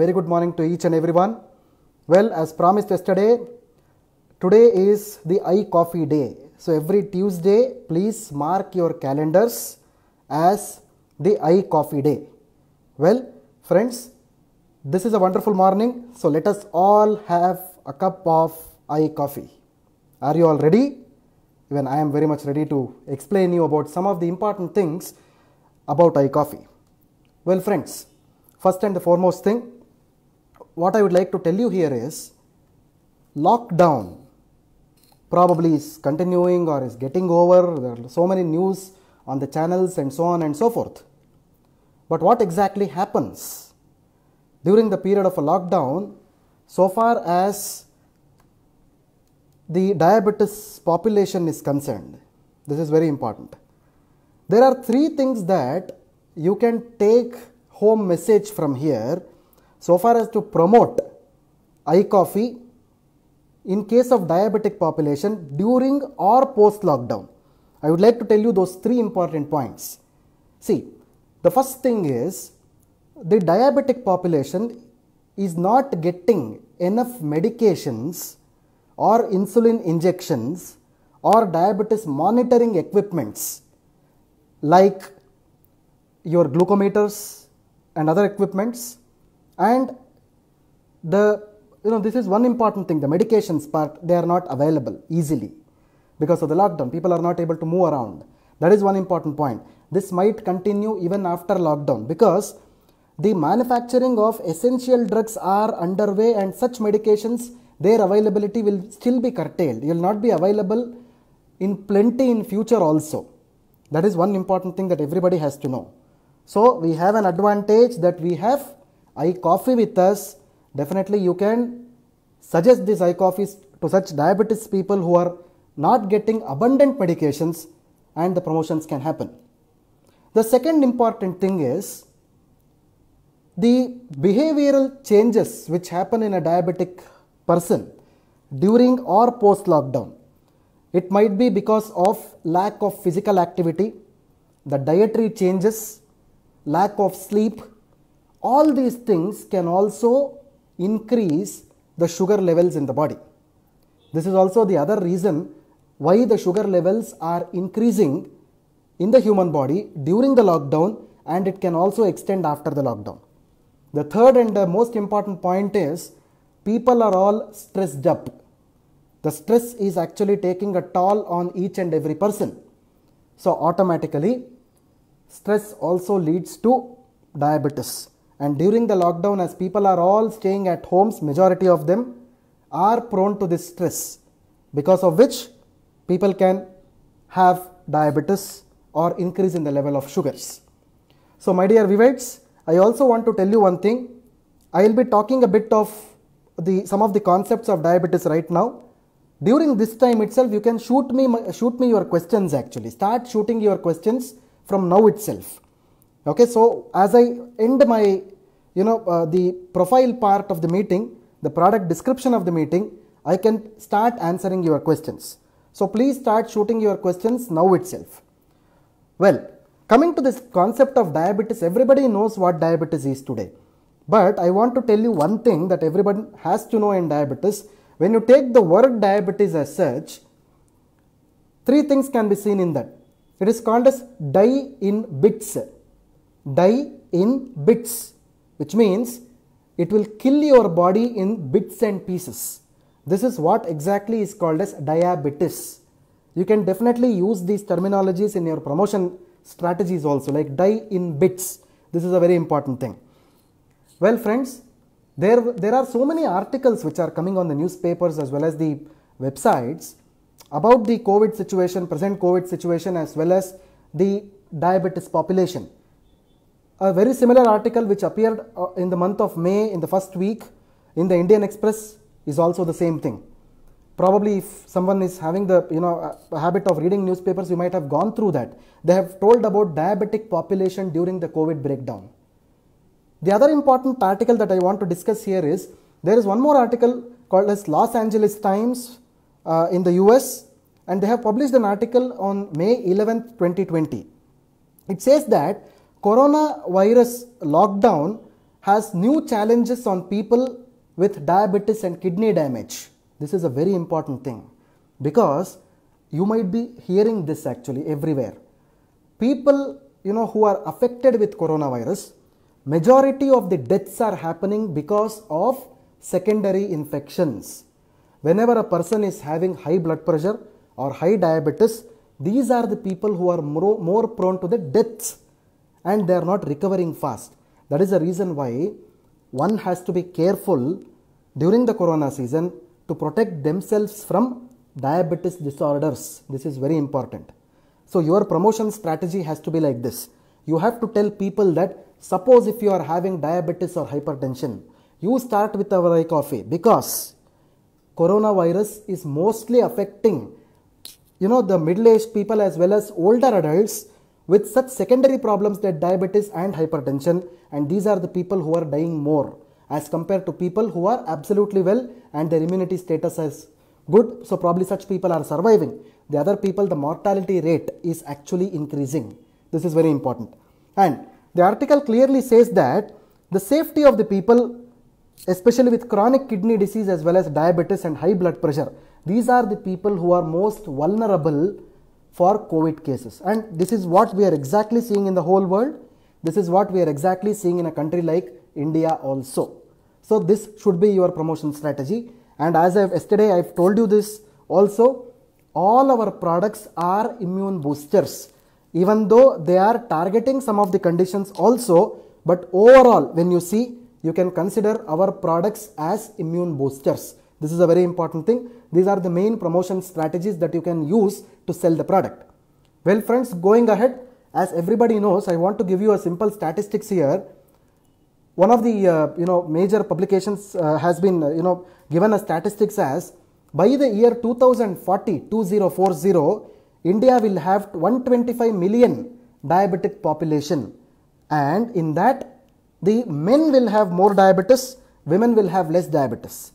Very good morning to each and everyone. Well, as promised yesterday, today is the I Coffee Day. So every Tuesday, please mark your calendars as the I Coffee Day. Well, friends, this is a wonderful morning. So let us all have a cup of I coffee. Are you all ready? Even I am very much ready to explain you about some of the important things about I coffee. Well, friends, first and the foremost thing, what I would like to tell you here is lockdown probably is continuing or is getting over. There are so many news on the channels and so on and so forth. But what exactly happens during the period of a lockdown so far as the diabetes population is concerned? This is very important. There are three things that you can take home message from here so far as to promote eye coffee in case of diabetic population during or post lockdown. I would like to tell you those three important points. See, the first thing is the diabetic population is not getting enough medications or insulin injections or diabetes monitoring equipments like your glucometers and other equipments and the you know this is one important thing the medications part they are not available easily because of the lockdown people are not able to move around that is one important point this might continue even after lockdown because the manufacturing of essential drugs are underway and such medications their availability will still be curtailed it will not be available in plenty in future also that is one important thing that everybody has to know so we have an advantage that we have I coffee with us, definitely you can suggest this I coffee to such diabetes people who are not getting abundant medications and the promotions can happen. The second important thing is the behavioral changes which happen in a diabetic person during or post lockdown. It might be because of lack of physical activity, the dietary changes, lack of sleep, all these things can also increase the sugar levels in the body. This is also the other reason why the sugar levels are increasing in the human body during the lockdown and it can also extend after the lockdown. The third and the most important point is people are all stressed up. The stress is actually taking a toll on each and every person. So automatically stress also leads to diabetes and during the lockdown as people are all staying at homes majority of them are prone to this stress because of which people can have diabetes or increase in the level of sugars so my dear vivites i also want to tell you one thing i will be talking a bit of the some of the concepts of diabetes right now during this time itself you can shoot me shoot me your questions actually start shooting your questions from now itself okay so as i end my you know uh, the profile part of the meeting the product description of the meeting i can start answering your questions so please start shooting your questions now itself well coming to this concept of diabetes everybody knows what diabetes is today but i want to tell you one thing that everyone has to know in diabetes when you take the word diabetes as such three things can be seen in that it is called as die in bits die in bits, which means it will kill your body in bits and pieces. This is what exactly is called as diabetes. You can definitely use these terminologies in your promotion strategies also, like die in bits. This is a very important thing. Well, friends, there, there are so many articles which are coming on the newspapers as well as the websites about the COVID situation, present COVID situation, as well as the diabetes population a very similar article which appeared uh, in the month of May in the first week in the Indian Express is also the same thing. Probably if someone is having the you know habit of reading newspapers, you might have gone through that. They have told about diabetic population during the COVID breakdown. The other important article that I want to discuss here is there is one more article called as Los Angeles Times uh, in the US and they have published an article on May 11th, 2020. It says that Coronavirus lockdown has new challenges on people with diabetes and kidney damage. This is a very important thing because you might be hearing this actually everywhere. People, you know, who are affected with coronavirus, majority of the deaths are happening because of secondary infections. Whenever a person is having high blood pressure or high diabetes, these are the people who are more, more prone to the deaths and they are not recovering fast. That is the reason why one has to be careful during the corona season to protect themselves from diabetes disorders. This is very important. So, your promotion strategy has to be like this. You have to tell people that suppose if you are having diabetes or hypertension, you start with our coffee because coronavirus is mostly affecting you know the middle aged people as well as older adults with such secondary problems that diabetes and hypertension and these are the people who are dying more as compared to people who are absolutely well and their immunity status is good so probably such people are surviving the other people the mortality rate is actually increasing this is very important and the article clearly says that the safety of the people especially with chronic kidney disease as well as diabetes and high blood pressure these are the people who are most vulnerable for COVID cases. And this is what we are exactly seeing in the whole world. This is what we are exactly seeing in a country like India also. So this should be your promotion strategy. And as I've yesterday, I've told you this also, all our products are immune boosters. Even though they are targeting some of the conditions also, but overall, when you see, you can consider our products as immune boosters. This is a very important thing. These are the main promotion strategies that you can use to sell the product. Well friends, going ahead, as everybody knows, I want to give you a simple statistics here. One of the uh, you know major publications uh, has been uh, you know given a statistics as by the year 2040, 2040, India will have 125 million diabetic population and in that the men will have more diabetes, women will have less diabetes.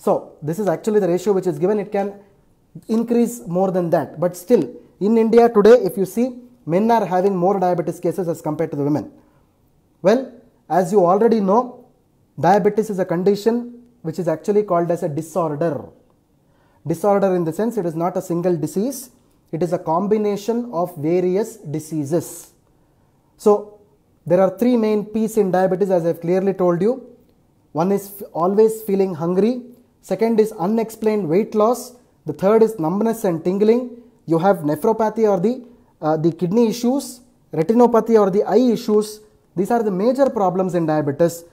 So this is actually the ratio which is given. It can increase more than that. But still in India today, if you see men are having more diabetes cases as compared to the women. Well, as you already know, diabetes is a condition which is actually called as a disorder. Disorder in the sense it is not a single disease. It is a combination of various diseases. So there are three main P's in diabetes as I have clearly told you. One is always feeling hungry, Second is unexplained weight loss. The third is numbness and tingling. You have nephropathy or the, uh, the kidney issues, retinopathy or the eye issues. These are the major problems in diabetes.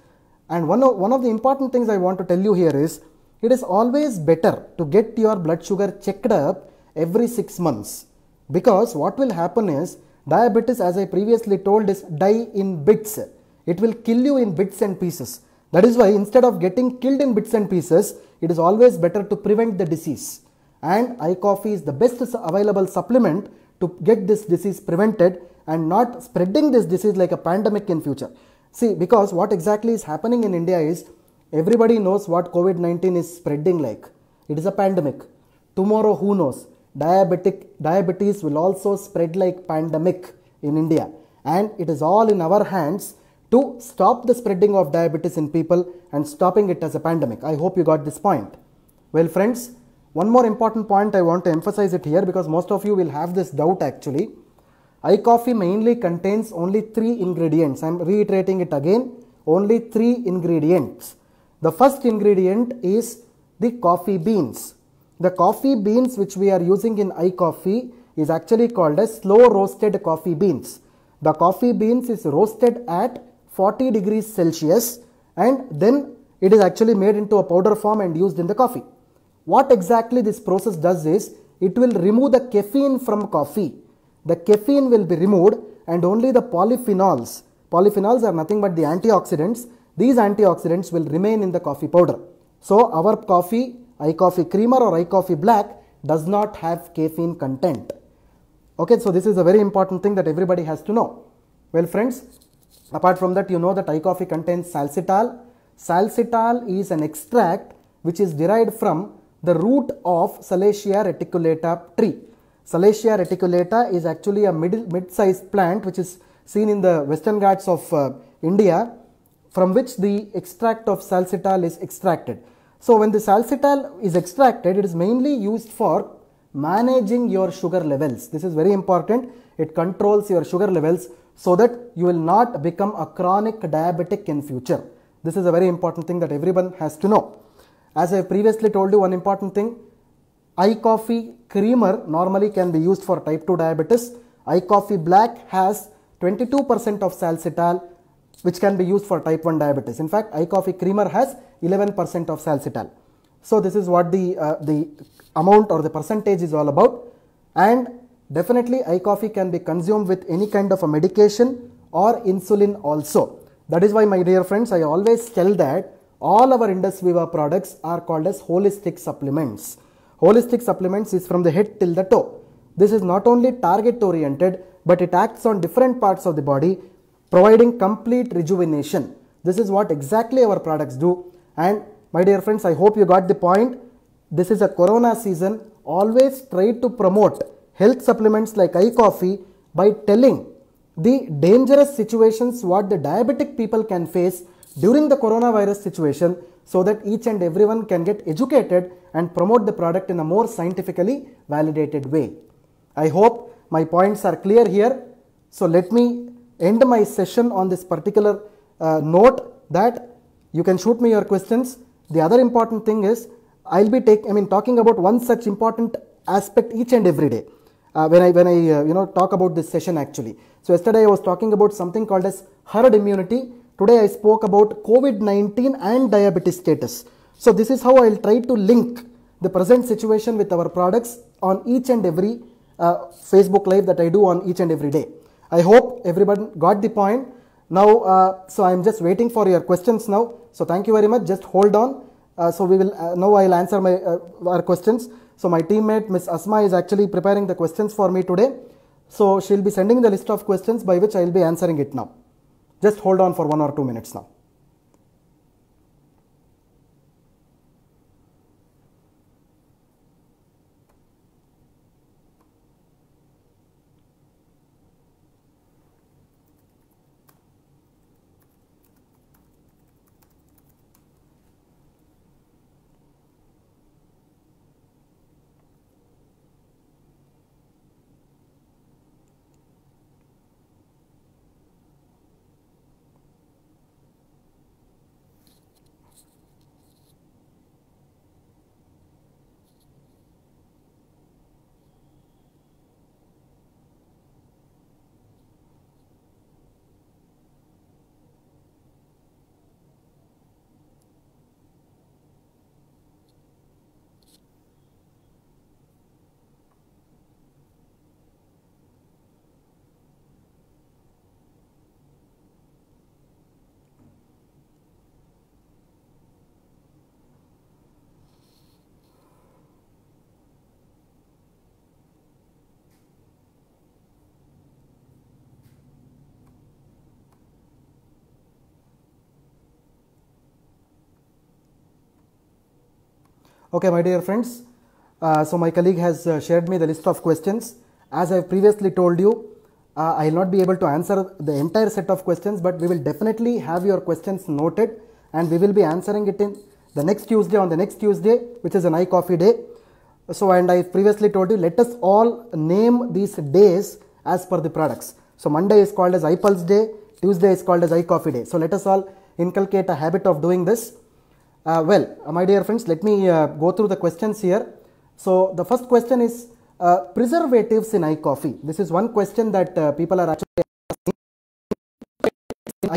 And one of, one of the important things I want to tell you here is it is always better to get your blood sugar checked up every 6 months because what will happen is diabetes as I previously told is die in bits. It will kill you in bits and pieces. That is why instead of getting killed in bits and pieces, it is always better to prevent the disease and eye coffee is the best available supplement to get this disease prevented and not spreading this disease like a pandemic in future. See, because what exactly is happening in India is everybody knows what COVID-19 is spreading like. It is a pandemic. Tomorrow, who knows? Diabetic diabetes will also spread like pandemic in India, and it is all in our hands to stop the spreading of diabetes in people and stopping it as a pandemic. I hope you got this point. Well, friends, one more important point I want to emphasize it here because most of you will have this doubt actually. I coffee mainly contains only three ingredients. I am reiterating it again only three ingredients. The first ingredient is the coffee beans. The coffee beans which we are using in coffee is actually called as slow roasted coffee beans. The coffee beans is roasted at 40 degrees Celsius and then it is actually made into a powder form and used in the coffee. What exactly this process does is it will remove the caffeine from coffee. The caffeine will be removed and only the polyphenols, polyphenols are nothing but the antioxidants, these antioxidants will remain in the coffee powder. So our coffee, iCoffee creamer or iCoffee black does not have caffeine content. Okay, so this is a very important thing that everybody has to know. Well friends, Apart from that, you know that Thai coffee contains salsitol. Salsitol is an extract which is derived from the root of Salacia reticulata tree. Salacia reticulata is actually a mid-sized plant which is seen in the western ghats of uh, India from which the extract of salsitol is extracted. So when the salsitol is extracted, it is mainly used for managing your sugar levels. This is very important. It controls your sugar levels so that you will not become a chronic diabetic in future. This is a very important thing that everyone has to know. As I previously told you one important thing, eye coffee creamer normally can be used for type 2 diabetes. Eye coffee black has 22% of salcital which can be used for type 1 diabetes. In fact, eye coffee creamer has 11% of salcital. So this is what the, uh, the amount or the percentage is all about and Definitely eye coffee can be consumed with any kind of a medication or insulin also. That is why my dear friends, I always tell that all our Indus Viva products are called as holistic supplements. Holistic supplements is from the head till the toe. This is not only target oriented, but it acts on different parts of the body, providing complete rejuvenation. This is what exactly our products do. And my dear friends, I hope you got the point. This is a corona season. Always try to promote health supplements like eye coffee by telling the dangerous situations what the diabetic people can face during the coronavirus situation so that each and everyone can get educated and promote the product in a more scientifically validated way. I hope my points are clear here. So let me end my session on this particular uh, note that you can shoot me your questions. The other important thing is I'll be taking, I mean, talking about one such important aspect each and every day uh, when I, when I uh, you know, talk about this session actually. So yesterday I was talking about something called as herd immunity. Today I spoke about COVID-19 and diabetes status. So this is how I'll try to link the present situation with our products on each and every uh, Facebook live that I do on each and every day. I hope everyone got the point. Now, uh, so I'm just waiting for your questions now. So thank you very much. Just hold on. Uh, so we will, uh, now I'll answer my, uh, our questions. So my teammate Miss Asma is actually preparing the questions for me today. So she'll be sending the list of questions by which I'll be answering it now. Just hold on for one or two minutes now. Okay, my dear friends, uh, so my colleague has uh, shared me the list of questions. As I have previously told you, uh, I will not be able to answer the entire set of questions, but we will definitely have your questions noted and we will be answering it in the next Tuesday on the next Tuesday, which is an iCoffee day. So, and I previously told you, let us all name these days as per the products. So, Monday is called as iPulse day, Tuesday is called as iCoffee day. So, let us all inculcate a habit of doing this. Uh, well, uh, my dear friends, let me uh, go through the questions here. So, the first question is uh, preservatives in iCoffee. This is one question that uh, people are actually asking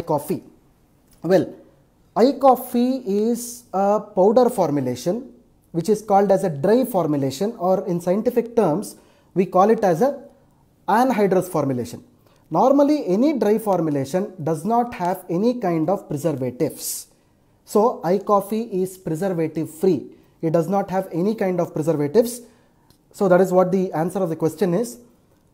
iCoffee. Well, iCoffee is a powder formulation which is called as a dry formulation or in scientific terms we call it as a anhydrous formulation. Normally any dry formulation does not have any kind of preservatives so iCoffee is preservative free. It does not have any kind of preservatives. So that is what the answer of the question is.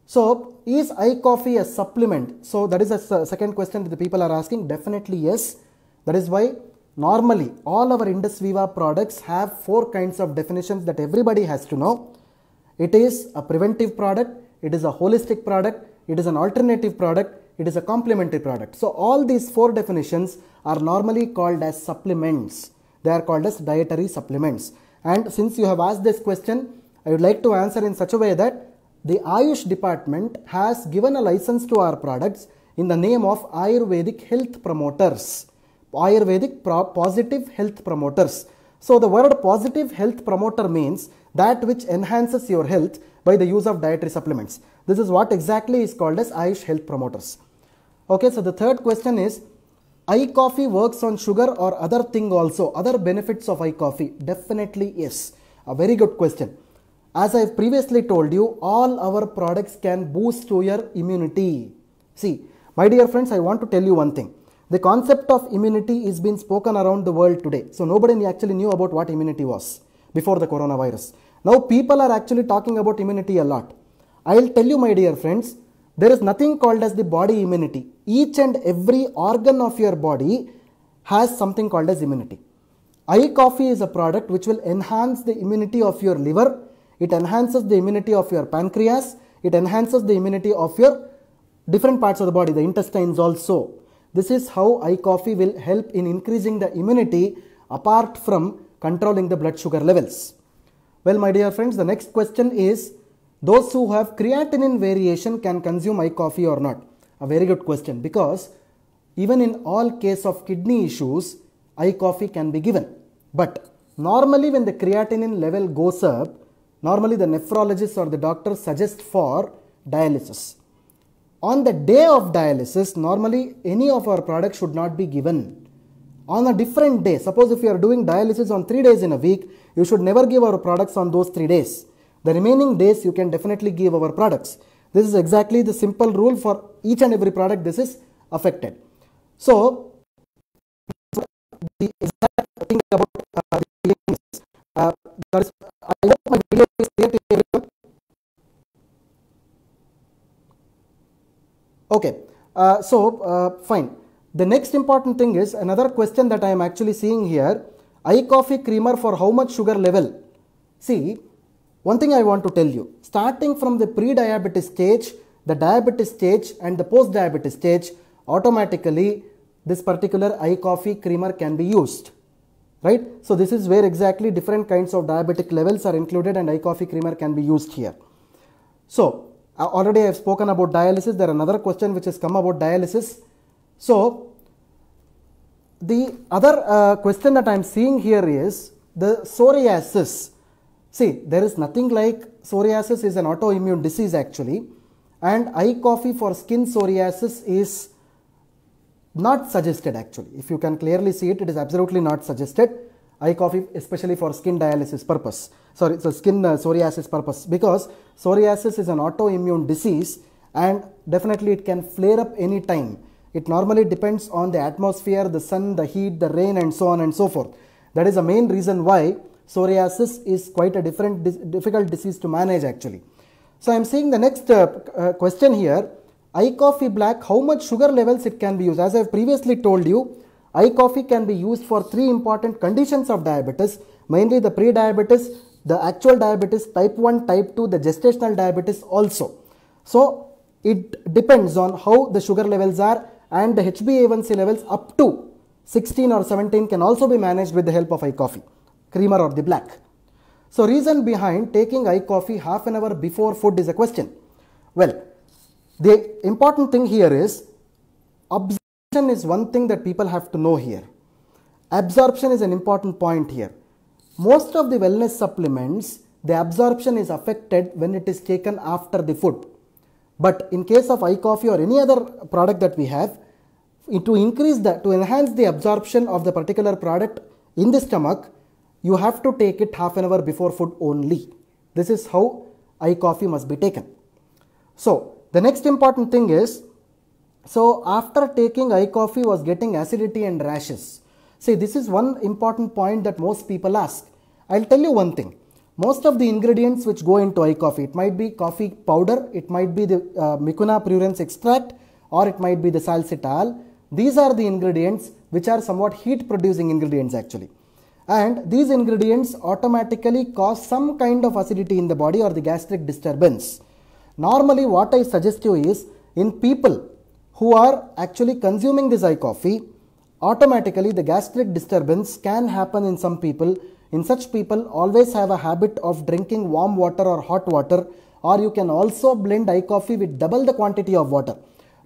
So is iCoffee a supplement? So that is a second question that the people are asking. Definitely yes. That is why normally all our IndusViva products have four kinds of definitions that everybody has to know. It is a preventive product, it is a holistic product, it is an alternative product, it is a complementary product. So all these four definitions are normally called as supplements. They are called as dietary supplements. And since you have asked this question, I would like to answer in such a way that the Ayush department has given a license to our products in the name of Ayurvedic health promoters. Ayurvedic positive health promoters. So the word positive health promoter means that which enhances your health by the use of dietary supplements. This is what exactly is called as Ayush health promoters. Okay, so the third question is I coffee works on sugar or other thing also, other benefits of I coffee? Definitely yes. A very good question. As I have previously told you, all our products can boost your immunity. See, my dear friends, I want to tell you one thing. The concept of immunity is being spoken around the world today. So nobody actually knew about what immunity was before the coronavirus. Now people are actually talking about immunity a lot. I'll tell you my dear friends, there is nothing called as the body immunity each and every organ of your body has something called as immunity. I coffee is a product which will enhance the immunity of your liver, it enhances the immunity of your pancreas, it enhances the immunity of your different parts of the body, the intestines also. This is how I coffee will help in increasing the immunity apart from controlling the blood sugar levels. Well, my dear friends, the next question is those who have creatinine variation can consume I coffee or not? A very good question because even in all case of kidney issues, eye coffee can be given. But normally when the creatinine level goes up, normally the nephrologist or the doctor suggests for dialysis. On the day of dialysis, normally any of our products should not be given. On a different day, suppose if you are doing dialysis on 3 days in a week, you should never give our products on those 3 days. The remaining days you can definitely give our products. This is exactly the simple rule for each and every product this is affected. So, the exact thing about uh, the uh, is, uh, I my video is clear to Okay, uh, so uh, fine. The next important thing is another question that I am actually seeing here. I coffee creamer for how much sugar level? See, one thing I want to tell you, starting from the pre-diabetes stage, the diabetes stage and the post-diabetes stage, automatically this particular eye coffee creamer can be used right so this is where exactly different kinds of diabetic levels are included and eye coffee creamer can be used here so uh, already i have spoken about dialysis there another question which has come about dialysis so the other uh, question that i am seeing here is the psoriasis See, there is nothing like psoriasis is an autoimmune disease actually and eye coffee for skin psoriasis is not suggested actually. If you can clearly see it, it is absolutely not suggested. Eye coffee especially for skin dialysis purpose. Sorry, so skin uh, psoriasis purpose because psoriasis is an autoimmune disease and definitely it can flare up any time. It normally depends on the atmosphere, the sun, the heat, the rain and so on and so forth. That is the main reason why psoriasis is quite a different dis difficult disease to manage actually. So I am seeing the next uh, uh, question here. I coffee black, how much sugar levels it can be used? As I have previously told you, I coffee can be used for three important conditions of diabetes, mainly the pre-diabetes, the actual diabetes, type 1, type 2, the gestational diabetes also. So it depends on how the sugar levels are and the HbA1c levels up to 16 or 17 can also be managed with the help of I coffee creamer or the black. So reason behind taking eye coffee half an hour before food is a question. Well, the important thing here is absorption is one thing that people have to know here. Absorption is an important point here. Most of the wellness supplements, the absorption is affected when it is taken after the food. But in case of eye coffee or any other product that we have, to increase that, to enhance the absorption of the particular product in the stomach, you have to take it half an hour before food only. This is how I coffee must be taken. So the next important thing is, so after taking I coffee was getting acidity and rashes. See this is one important point that most people ask. I'll tell you one thing. Most of the ingredients which go into I coffee, it might be coffee powder, it might be the uh, Micuna prurens extract or it might be the salsital. These are the ingredients which are somewhat heat producing ingredients actually and these ingredients automatically cause some kind of acidity in the body or the gastric disturbance. Normally what I suggest you is in people who are actually consuming this eye coffee, automatically the gastric disturbance can happen in some people. In such people always have a habit of drinking warm water or hot water or you can also blend eye coffee with double the quantity of water.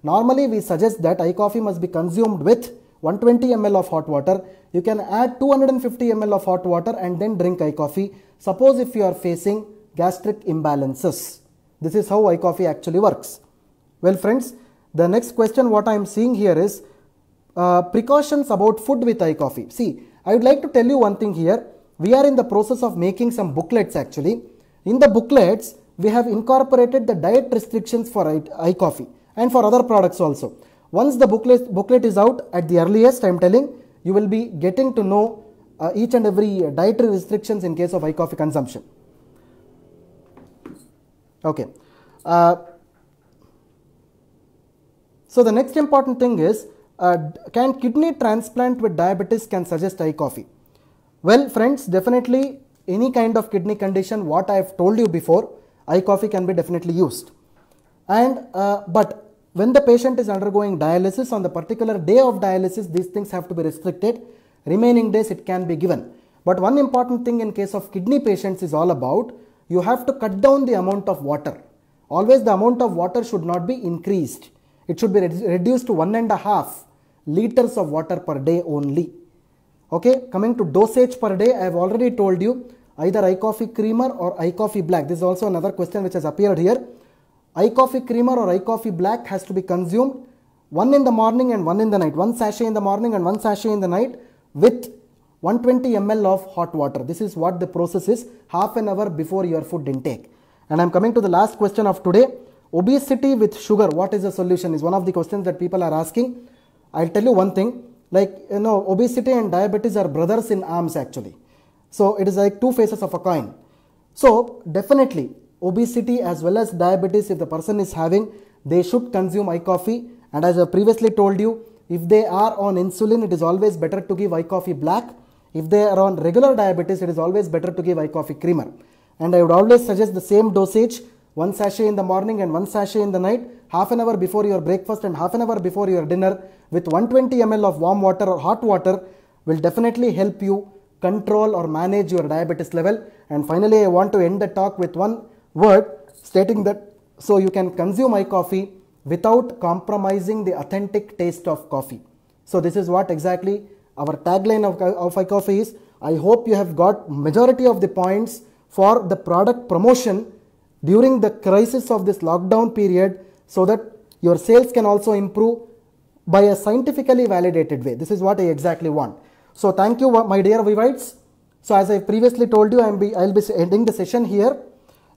Normally we suggest that eye coffee must be consumed with 120 ml of hot water you can add 250 ml of hot water and then drink eye coffee. Suppose if you are facing gastric imbalances. This is how eye coffee actually works. Well friends, the next question what I am seeing here is uh, precautions about food with eye coffee. See, I would like to tell you one thing here. We are in the process of making some booklets actually. In the booklets, we have incorporated the diet restrictions for eye coffee and for other products also. Once the booklet, booklet is out at the earliest, I am telling, you will be getting to know uh, each and every dietary restrictions in case of high coffee consumption. Okay. Uh, so the next important thing is, uh, can kidney transplant with diabetes can suggest high coffee? Well friends, definitely any kind of kidney condition what I have told you before, high coffee can be definitely used. And uh, but when the patient is undergoing dialysis on the particular day of dialysis these things have to be restricted remaining days it can be given but one important thing in case of kidney patients is all about you have to cut down the amount of water always the amount of water should not be increased it should be reduced to one and a half liters of water per day only okay coming to dosage per day i have already told you either i coffee creamer or i coffee black this is also another question which has appeared here I coffee creamer or I coffee black has to be consumed one in the morning and one in the night one sachet in the morning and one sachet in the night with 120 ml of hot water this is what the process is half an hour before your food intake and i'm coming to the last question of today obesity with sugar what is the solution is one of the questions that people are asking i'll tell you one thing like you know obesity and diabetes are brothers in arms actually so it is like two faces of a coin so definitely obesity as well as diabetes if the person is having, they should consume I coffee. And as I previously told you, if they are on insulin, it is always better to give I coffee black. If they are on regular diabetes, it is always better to give I coffee creamer. And I would always suggest the same dosage, one sachet in the morning and one sachet in the night, half an hour before your breakfast and half an hour before your dinner with 120 ml of warm water or hot water will definitely help you control or manage your diabetes level. And finally, I want to end the talk with one word stating that so you can consume my coffee without compromising the authentic taste of coffee. So this is what exactly our tagline of, of iCoffee is. I hope you have got majority of the points for the product promotion during the crisis of this lockdown period so that your sales can also improve by a scientifically validated way. This is what I exactly want. So thank you my dear Vivites. So as I previously told you, I will be, be ending the session here.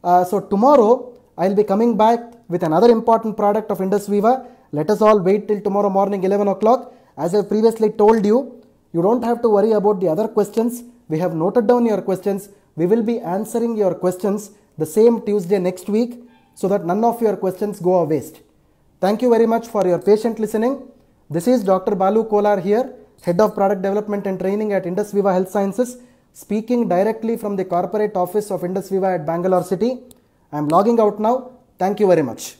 Uh, so tomorrow I will be coming back with another important product of IndusViva. Let us all wait till tomorrow morning 11 o'clock. As I previously told you, you don't have to worry about the other questions. We have noted down your questions. We will be answering your questions the same Tuesday next week so that none of your questions go a waste. Thank you very much for your patient listening. This is Dr. Balu Kolar here, Head of Product Development and Training at IndusViva Health Sciences speaking directly from the corporate office of IndusViva at Bangalore City. I am logging out now. Thank you very much.